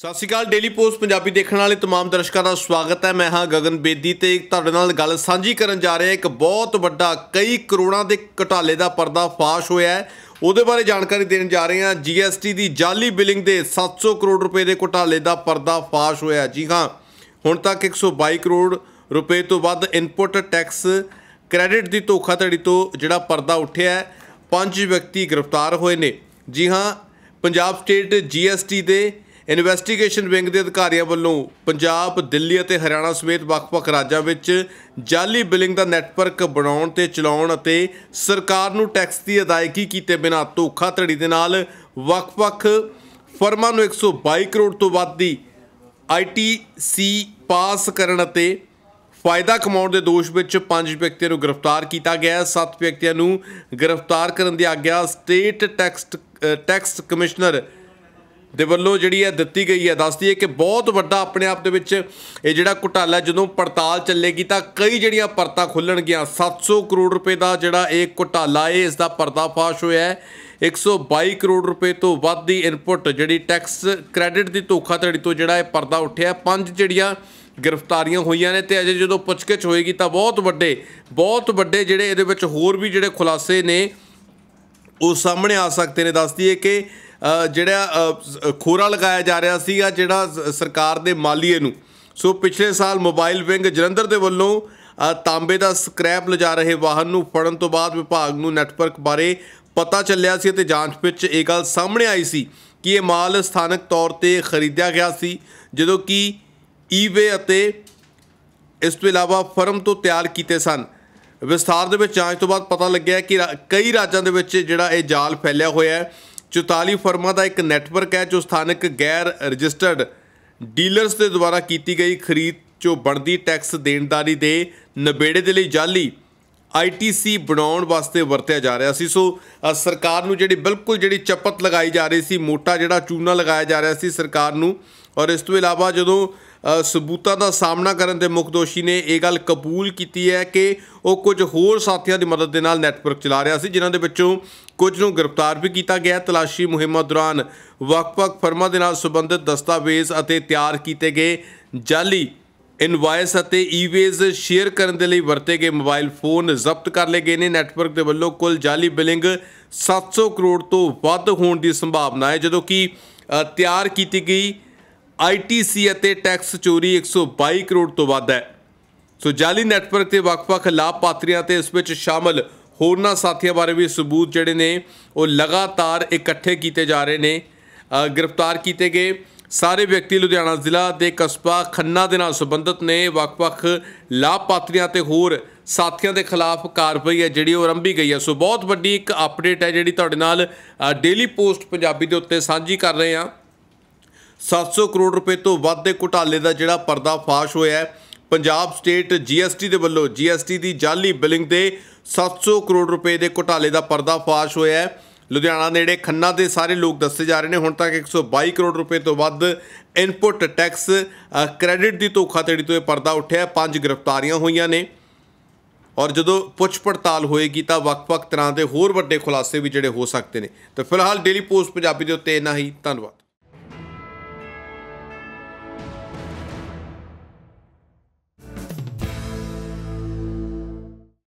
ਸਤਿ Sri Akal daily post Punjabi ਦੇਖਣ ਵਾਲੇ तमाम ਦਰਸ਼ਕਾਂ ਦਾ ਸਵਾਗਤ ਹੈ ਮੈਂ ਹਾਂ ਗਗਨ ਬੇਦੀ ਤੇ ਤੁਹਾਡੇ ਨਾਲ ਗੱਲ ਸਾਂਝੀ ਕਰਨ ਜਾ ਰਿਹਾ ਇੱਕ ਬਹੁਤ ਵੱਡਾ ਕਈ ਕਰੋੜਾਂ ਦੇ ਘਟਾਲੇ ਦਾ ਪਰਦਾ ਫਾਸ਼ ਹੋਇਆ ਹੈ ਉਹਦੇ ਬਾਰੇ ਜਾਣਕਾਰੀ ਦੇਣ ਜਾ ਰਹੇ ਹਾਂ ਜੀਐਸਟੀ ਦੀ ਜਾਲੀ ਬਿਲਿੰਗ ਦੇ 700 ਕਰੋੜ ਰੁਪਏ ਦੇ ਘਟਾਲੇ ਦਾ ਪਰਦਾ ਫਾਸ਼ ਹੋਇਆ ਜੀ ਹਾਂ ਹੁਣ ਤੱਕ 122 ਕਰੋੜ ਰੁਪਏ ਤੋਂ ਵੱਧ ਇਨਪੁਟ ਟੈਕਸ ਕ੍ਰੈਡਿਟ ਦੀ ਧੋਖਾਧੜੀ ਤੋਂ ਜਿਹੜਾ ਪਰਦਾ ਉੱਠਿਆ ਹੈ ਪੰਜ ਵਿਅਕਤੀ ਗ੍ਰਿਫਤਾਰ ਹੋਏ ਨੇ ਜੀ ਹਾਂ ਪੰਜਾਬ ਸਟੇਟ ਜੀਐਸਟੀ ਦੇ ਇਨਵੈਸਟੀਗੇਸ਼ਨ ਵਿੰਗ ਦੇ ਅਧਿਕਾਰੀਆਂ ਵੱਲੋਂ ਪੰਜਾਬ ਦਿੱਲੀ ਅਤੇ ਹਰਿਆਣਾ ਸਮੇਤ ਵੱਖ-ਵੱਖ ਰਾਜਾਂ ਵਿੱਚ ਜਾਲੀ ਬਿਲਿੰਗ ਦਾ ਨੈਟਵਰਕ ਬਣਾਉਣ ਤੇ ਚਲਾਉਣ ਅਤੇ ਸਰਕਾਰ ਨੂੰ ਟੈਕਸ ਦੀ ਅਦਾਇਗੀ ਕੀਤੇ ਬਿਨਾਂ ਧੋਖਾਧੜੀ ਦੇ ਨਾਲ ਵੱਖ-ਵੱਖ ਫਰਮਾਂ ਨੂੰ 122 ਕਰੋੜ ਤੋਂ ਵੱਧ ਦੀ ਆਈਟੀਸੀ ਪਾਸ ਕਰਨ ਅਤੇ ਫਾਇਦਾ ਕਮਾਉਣ ਦੇ ਦੋਸ਼ ਵਿੱਚ ਪੰਜ ਵਿਅਕਤੀਆਂ ਨੂੰ ਗ੍ਰਿਫਤਾਰ ਕੀਤਾ ਗਿਆ ਸੱਤ ਵਿਅਕਤੀਆਂ ਨੂੰ ਗ੍ਰਿਫਤਾਰ ਕਰਨ ਦੀ ਆਗਿਆ ਸਟੇਟ ਟੈਕਸ ਟੈਕਸ ਕਮਿਸ਼ਨਰ ਦੇ ਵੱਲੋਂ ਜਿਹੜੀ ਹੈ ਦਿੱਤੀ ਗਈ ਹੈ ਦੱਸਦੀ ਹੈ ਕਿ ਬਹੁਤ ਵੱਡਾ ਆਪਣੇ ਆਪ ਦੇ ਵਿੱਚ ਇਹ ਜਿਹੜਾ ਘੁਟਾਲਾ ਜਦੋਂ ਪੜਤਾਲ ਚੱਲੇਗੀ ਤਾਂ ਕਈ ਜਿਹੜੀਆਂ ਪਰਤਾਂ ਖੁੱਲਣਗੀਆਂ 700 ਕਰੋੜ ਰੁਪਏ ਦਾ ਜਿਹੜਾ ਇਹ ਘੁਟਾਲਾ ਹੈ ਇਸ ਦਾ ਪਰਦਾਫਾਸ਼ ਹੋਇਆ ਹੈ 122 ਕਰੋੜ ਰੁਪਏ ਤੋਂ ਵੱਧ ਦੀ ਇਨਪੁਟ ਜਿਹੜੀ ਟੈਕਸ ਕ੍ਰੈਡਿਟ ਦੀ ਧੋਖਾਧੜੀ ਤੋਂ ਜਿਹੜਾ ਇਹ ਪਰਦਾ ਉੱਠਿਆ ਪੰਜ ਜਿਹੜੀਆਂ ਗ੍ਰਿਫਤਾਰੀਆਂ ਹੋਈਆਂ ਨੇ ਤੇ ਅਜੇ ਜਦੋਂ ਪੁੱਛਗਿੱਛ ਹੋਏਗੀ ਤਾਂ ਬਹੁਤ ਵੱਡੇ ਬਹੁਤ ਵੱਡੇ ਜਿਹੜੇ ਇਹਦੇ ਵਿੱਚ ਹੋਰ ਵੀ ਜਿਹੜੇ ਖੁਲਾਸੇ ਨੇ ਉਹ ਸਾਹਮਣੇ ਆ ਸਕਦੇ ਨੇ ਦੱਸਦੀ ਹੈ ਕਿ ਜਿਹੜਾ ਖੋਰਾ ਲਗਾਇਆ ਜਾ ਰਿਹਾ ਸੀਗਾ ਜਿਹੜਾ ਸਰਕਾਰ ਦੇ ਮਾਲੀਏ ਨੂੰ ਸੋ ਪਿਛਲੇ ਸਾਲ ਮੋਬਾਈਲ ਵਿੰਗ ਜਲੰਧਰ ਦੇ ਵੱਲੋਂ ਤਾਂਬੇ ਦਾ ਸਕ੍ਰੈਪ ਲਿਜਾ ਰਹੇ ਵਾਹਨ ਨੂੰ ਫੜਨ ਤੋਂ ਬਾਅਦ ਵਿਭਾਗ ਨੂੰ ਨੈਟਵਰਕ ਬਾਰੇ ਪਤਾ ਚੱਲਿਆ ਸੀ ਤੇ ਜਾਂਚ ਵਿੱਚ ਇਹ ਗੱਲ ਸਾਹਮਣੇ ਆਈ ਸੀ ਕਿ ਇਹ ਮਾਲ ਸਥਾਨਕ ਤੌਰ ਤੇ ਖਰੀਦਿਆ ਗਿਆ ਸੀ ਜਦੋਂ ਕਿ ਈਵੇ ਅਤੇ ਇਸ ਤੋਂ ਇਲਾਵਾ ਫਰਮ ਤੋਂ ਤਿਆਰ ਕੀਤੇ ਸਨ ਵਿਸਥਾਰ ਦੇ ਵਿੱਚ ਜਾਂਚ ਤੋਂ ਬਾਅਦ ਪਤਾ ਲੱਗਿਆ ਕਿ ਕਈ ਰਾਜਾਂ ਦੇ ਵਿੱਚ ਜਿਹੜਾ ਇਹ ਜਾਲ ਫੈਲਿਆ ਹੋਇਆ ਹੈ 44 ਫਰਮਾਂ ਦਾ ਇੱਕ ਨੈਟਵਰਕ ਹੈ ਜੋ ਸਥਾਨਕ ਗੈਰ ਰਜਿਸਟਰਡ ਡੀਲਰਸ ਦੇ ਦੁਆਰਾ ਕੀਤੀ ਗਈ ਖਰੀਦ ਚੋਂ ਬਣਦੀ ਟੈਕਸ ਦੇਣਦਾਰੀ ਦੇ ਨਿਬੇੜੇ ਦੇ ਲਈ ਜਾਲੀ ਆਈਟੀਸੀ ਬਣਾਉਣ ਵਾਸਤੇ ਵਰਤਿਆ ਜਾ ਰਿਹਾ ਸੀ ਸੋ ਸਰਕਾਰ ਨੂੰ ਜਿਹੜੀ ਬਿਲਕੁਲ ਜਿਹੜੀ ਚਪਤ ਲਗਾਈ ਜਾ ਰਹੀ ਸੀ ਮੋਟਾ ਜਿਹੜਾ ਚੂਨਾ ਲਗਾਇਆ ਜਾ ਰਿਹਾ ਸੀ ਸਰਕਾਰ ਨੂੰ ਔਰ ਇਸ ਤੋਂ ਇਲਾਵਾ ਜਦੋਂ ਸਬੂਤਾਂ ਦਾ ਸਾਹਮਣਾ ਕਰਨ ਦੇ ਮੁੱਖ ਦੋਸ਼ੀ ਨੇ ਇਹ ਗੱਲ ਕਬੂਲ ਕੀਤੀ ਹੈ ਕਿ ਉਹ ਕੁਝ ਹੋਰ ਸਾਥੀਆਂ ਦੀ ਮਦਦ ਦੇ ਨਾਲ ਨੈਟਵਰਕ ਚਲਾ ਰਿਹਾ ਸੀ ਜਿਨ੍ਹਾਂ ਦੇ ਵਿੱਚੋਂ ਕੁਝ ਨੂੰ ਗ੍ਰਿਫਤਾਰ ਵੀ ਕੀਤਾ ਗਿਆ ਤਲਾਸ਼ੀ ਮੁਹਿੰਮ ਦੌਰਾਨ ਵਕਫਕ ਫਰਮਾਂ ਦੇ ਨਾਲ ਸੰਬੰਧਿਤ ਦਸਤਾਵੇਜ਼ ਅਤੇ ਤਿਆਰ ਕੀਤੇ ਗਏ ਜਾਲੀ ਇਨਵਾਇਸ ਅਤੇ ਈਵੇਜ਼ ਸ਼ੇਅਰ ਕਰਨ ਦੇ ਲਈ ਵਰਤੇ ਗਏ ਮੋਬਾਈਲ ਫੋਨ ਜ਼ਬਤ ਕਰ ਲਏ ਗਏ ਨੇ ਨੈਟਵਰਕ ਦੇ ਵੱਲੋਂ ਕੁੱਲ ਜਾਲੀ ਬਿਲਿੰਗ 700 ਕਰੋੜ ਤੋਂ ਵੱਧ ਹੋਣ ਦੀ ਸੰਭਾਵਨਾ ਹੈ ਜਦੋਂ ਕਿ ਤਿਆਰ ਕੀਤੀ ਗਈ ਆਈਟੀਸੀ ਅਤੇ ਟੈਕਸ ਚੋਰੀ 122 ਕਰੋੜ ਤੋਂ ਵੱਧ ਹੈ ਸੋ ਜਾਲੀ ਨੈਟਵਰਕ ਤੇ ਵਕਫਾ ਖਲਾਫ ਪਾਤਰੀਆਂ ਤੇ ਇਸ ਵਿੱਚ ਸ਼ਾਮਲ ਹੋਰਨਾਂ ਸਾਥੀਆਂ ਬਾਰੇ ਵੀ ਸਬੂਤ ਜਿਹੜੇ ਨੇ ਉਹ ਲਗਾਤਾਰ ਇਕੱਠੇ ਕੀਤੇ ਜਾ ਰਹੇ ਨੇ ਗ੍ਰਿਫਤਾਰ ਕੀਤੇ ਗਏ ਸਾਰੇ ਵਿਅਕਤੀ ਲੁਧਿਆਣਾ ਜ਼ਿਲ੍ਹਾ ਦੇ ਕਸਬਾ ਖੰਨਾ ਦੇ ਨਾਲ ਸੰਬੰਧਤ ਨੇ ਵਕਫਾ ਖਲਾਫ ਪਾਤਰੀਆਂ ਤੇ ਹੋਰ ਸਾਥੀਆਂ ਦੇ ਖਿਲਾਫ ਕਾਰਵਾਈ ਹੈ ਜਿਹੜੀ ਉਹ ਰੰਭੀ ਗਈ ਹੈ ਸੋ ਬਹੁਤ ਵੱਡੀ ਇੱਕ ਅਪਡੇਟ ਹੈ ਜਿਹੜੀ ਤੁਹਾਡੇ ਨਾਲ ਡੇਲੀ ਪੋਸਟ ਪੰਜਾਬੀ ਦੇ ਉੱਤੇ ਸਾਂਝੀ ਕਰ ਰਹੇ ਹਾਂ 700 ਕਰੋੜ ਰੁਪਏ ਤੋਂ ਵੱਧ ਦੇ ਘੁਟਾਲੇ ਦਾ ਜਿਹੜਾ ਪਰਦਾ ਫਾਸ਼ ਹੋਇਆ ਹੈ ਪੰਜਾਬ ਸਟੇਟ ਜੀਐਸਟੀ ਦੇ ਵੱਲੋਂ ਜੀਐਸਟੀ ਦੀ ਜਾਲੀ ਬਿਲਿੰਗ ਦੇ 700 ਕਰੋੜ ਰੁਪਏ ਦੇ ਘੁਟਾਲੇ ਦਾ ਪਰਦਾ ਫਾਸ਼ ਹੋਇਆ ਹੈ ਲੁਧਿਆਣਾ ਨੇੜੇ ਖੰਨਾ ਦੇ ਸਾਰੇ ਲੋਕ ਦੱਸੇ ਜਾ ਰਹੇ ਨੇ ਹੁਣ ਤੱਕ 122 ਕਰੋੜ ਰੁਪਏ ਤੋਂ ਵੱਧ ਇਨਪੁਟ ਟੈਕਸ ਕ੍ਰੈਡਿਟ ਦੀ ਧੋਖਾਧੜੀ ਤੋਂ ਇਹ ਪਰਦਾ ਉੱਠਿਆ ਪੰਜ ਗ੍ਰਿਫਤਾਰੀਆਂ ਹੋਈਆਂ ਨੇ ਔਰ ਜਦੋਂ ਪੁੱਛ ਪੜਤਾਲ ਹੋਏਗੀ ਤਾਂ ਵੱਖ-ਵੱਖ ਤਰ੍ਹਾਂ ਦੇ ਹੋਰ ਵੱਡੇ ਖੁਲਾਸੇ ਵੀ ਜਿਹੜੇ ਹੋ ਸਕਦੇ ਨੇ ਤਾਂ ਫਿਲਹਾਲ ਡੇਲੀ ਪੋਸਟ ਪੰਜਾਬੀ ਦੇ ਉੱਤੇ ਇਨਾ ਹੀ ਧੰਨਵਾਦ